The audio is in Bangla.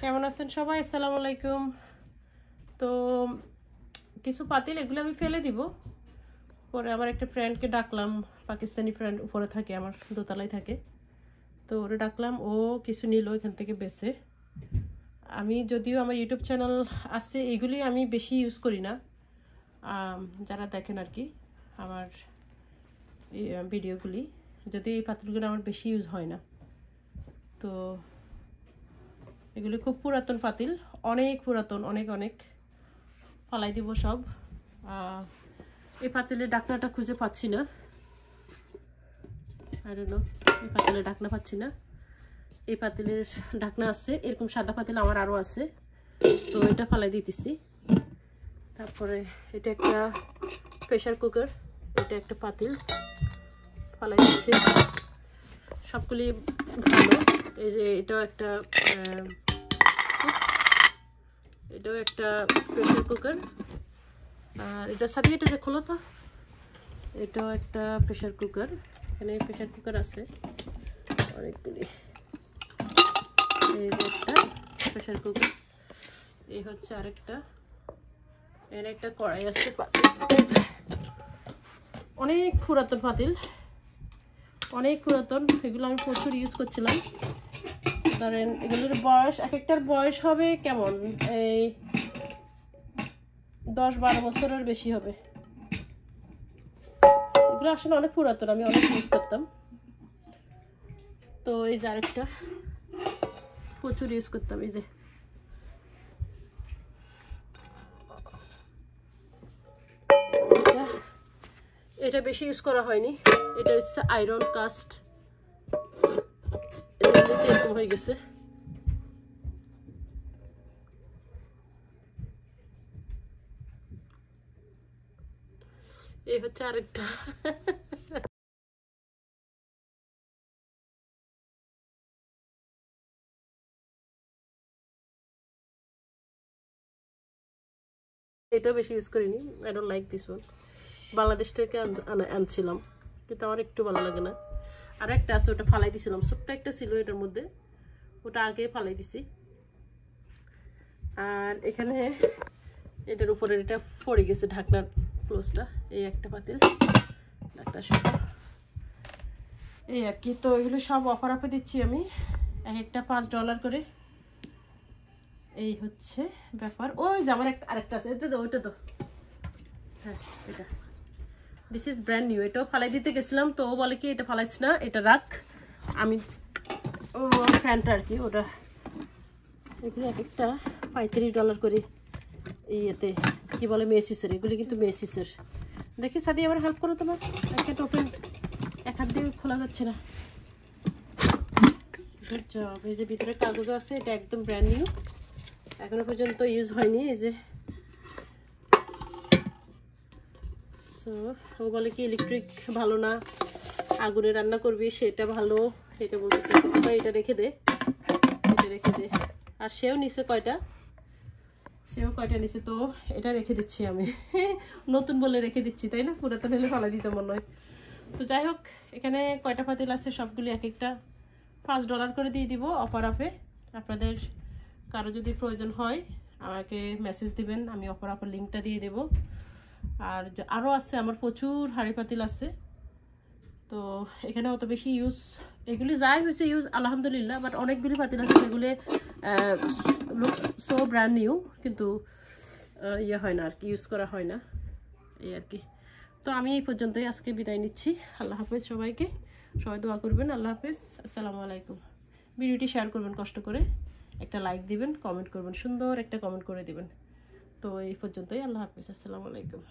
কেমন আছেন সবাই আসসালামু আলাইকুম তো কিছু পাতিল এগুলো আমি ফেলে দিব পরে আমার একটা ফ্রেন্ডকে ডাকলাম পাকিস্তানি ফ্রেন্ড উপরে থাকে আমার দোতলায় থাকে তো ওরে ডাকলাম ও কিছু নিল এখান থেকে বেছে আমি যদিও আমার ইউটিউব চ্যানেল আছে এগুলি আমি বেশি ইউজ করি না যারা দেখেন আর কি আমার ভিডিওগুলি যদি এই পাতিলগুলো আমার বেশি ইউজ হয় না তো এগুলি খুব পুরাতন পাতিল অনেক পুরাতন অনেক অনেক ফালাই দিব সব এই পাতিলের ডাকনাটা খুঁজে পাচ্ছি না আর এই পাতিলের ডাকনা পাচ্ছি না এই পাতিলের ডাকনা আছে এরকম সাদা পাতিল আমার আরও আছে তো এটা ফালাই দিতেছি তারপরে এটা একটা প্রেশার কুকার এটা একটা পাতিল ফালাই দিচ্ছি সবগুলি ভালো এই যে এটাও একটা এটাও একটা প্রেশার কুকার আর এটা সাথে এটা যে খোলো তো এটাও একটা প্রেশার কুকার এখানে প্রেশার কুকার আছে অনেকগুলি এই যে একটা প্রেশার কুকার এই হচ্ছে আরেকটা এর একটা কড়াই আছে অনেক পুরাতন পাতিল অনেক পুরাতন এগুলো আমি প্রচুর ইউজ করছিলাম ধরেন এগুলোর বয়স এক একটার বয়স হবে কেমন এই দশ বারো বছরের বেশি হবে এগুলো আসলে অনেক পুরাতন আমি অনেক ইউজ করতাম তো এই যে আরেকটা প্রচুর ইউজ করতাম এই যে এটা বেশি ইউজ করা হয়নি এটা হচ্ছে আয়রন কাস্ট এরকম হয়ে গেছে এই হচ্ছে আরেকটা এটাও বেশি ইউজ করিনি I don't like this one Bangladesh থেকে আনছিলাম কিন্তু আমার একটু ভালো লাগে না আর একটা আছে ওটা ফালাই দিছিলাম ছোট্ট একটা ছিল এটার মধ্যে ওটা আগে ফালাই দিছি আর এখানে এটার উপরে এটা পড়ে গেছে ঢাকনার ক্লোজটা এই একটা পাতিল ঢাকনা এই আর কি তো এগুলো সব অফার অফে দিচ্ছি আমি এক একটা পাঁচ ডলার করে এই হচ্ছে ব্যাপার ওই যে আমার একটা আরেকটা আছে এটা তো ওইটা তো হ্যাঁ এটা দিস ইজ ব্র্যান্ড নিউ এটাও ফালাই দিতে গেছিলাম তো ও বলে কি এটা ফালাইছ না এটা রাখ আমি ও ফ্যানটা আর কি ওটা এগুলো এক একটা পঁয়ত্রিশ ডলার করে ইয়েতে কি বলে মেসিসের এগুলি কিন্তু মেসিসের দেখি সাদি আবার হেল্প করো তোমার একটা টোপেন এক হাত দিয়ে খোলা যাচ্ছে না এই যে ভিতরে কাগজও আছে এটা একদম ব্র্যান্ড নিউ এখনো পর্যন্ত ইউজ হয়নি এই যে সো ও বলে কি ইলেকট্রিক ভালো না আগুনে রান্না করবি সেটা ভালো এটা বলতেছে এটা রেখে দে এটা রেখে দে আর সেও নিছে কয়টা সেও কয়টা নিছে তো এটা রেখে দিচ্ছি আমি নতুন বলে রেখে দিচ্ছি তাই না পুরাতন হলে ফালা দিতে মনে হয় তো যাই হোক এখানে কয়টা ফাতিল আছে সবগুলি এক একটা পাঁচ ডলার করে দিয়ে দিব অফার অফে আপনাদের কারো যদি প্রয়োজন হয় আমাকে মেসেজ দিবেন আমি অফার অফার লিঙ্কটা দিয়ে দেবো আর আরও আছে আমার প্রচুর হাঁড়ি পাতিল আছে তো এখানে অত বেশি ইউজ এগুলি যাই হয়েছে ইউজ আলহামদুলিল্লাহ বাট অনেকগুলি পাতিল আছে যেগুলি লুকস সো ব্র্যান্ড নিউ কিন্তু ইয়ে হয় না আর কি ইউজ করা হয় না এই আর কি তো আমি এই পর্যন্তই আজকে বিদায় নিচ্ছি আল্লাহ হাফেজ সবাইকে সবাই দোয়া করবেন আল্লাহ হাফেজ আসসালামু আলাইকুম ভিডিওটি শেয়ার করবেন কষ্ট করে একটা লাইক দিবেন কমেন্ট করবেন সুন্দর একটা কমেন্ট করে দিবেন তো এই পর্যন্তই আল্লাহ হাফেজ আসসালামু আলাইকুম